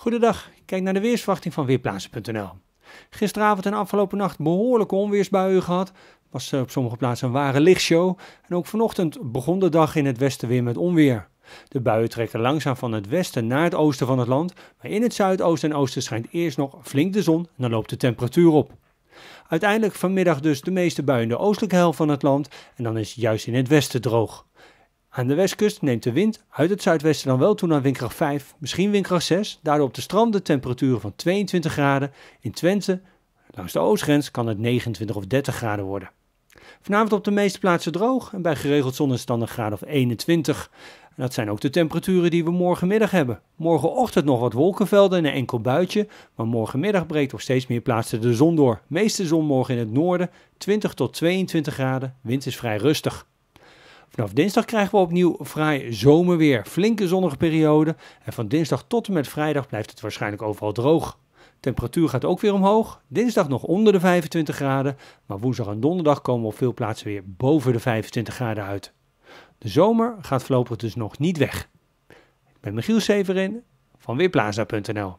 Goedendag, kijk naar de weersverwachting van Weerplaatsen.nl. Gisteravond en afgelopen nacht behoorlijke onweersbuien gehad. Was eh, op sommige plaatsen een ware lichtshow. En ook vanochtend begon de dag in het westen weer met onweer. De buien trekken langzaam van het westen naar het oosten van het land. Maar in het zuidoosten en oosten schijnt eerst nog flink de zon en dan loopt de temperatuur op. Uiteindelijk vanmiddag dus de meeste buien in de oostelijke helft van het land en dan is juist in het westen droog. Aan de westkust neemt de wind uit het zuidwesten dan wel toe naar windkracht 5, misschien windkracht 6. Daardoor op de stranden temperaturen van 22 graden. In Twente, langs de oostgrens, kan het 29 of 30 graden worden. Vanavond op de meeste plaatsen droog en bij geregeld zon is dan een graad of 21. dat zijn ook de temperaturen die we morgenmiddag hebben. Morgenochtend nog wat wolkenvelden en een enkel buitje, maar morgenmiddag breekt op steeds meer plaatsen de zon door. Meeste zon morgen in het noorden, 20 tot 22 graden, wind is vrij rustig. Vanaf dinsdag krijgen we opnieuw fraai zomerweer. Flinke zonnige periode. En van dinsdag tot en met vrijdag blijft het waarschijnlijk overal droog. Temperatuur gaat ook weer omhoog. Dinsdag nog onder de 25 graden. Maar woensdag en donderdag komen we op veel plaatsen weer boven de 25 graden uit. De zomer gaat voorlopig dus nog niet weg. Ik ben Michiel Severin van Weerplaza.nl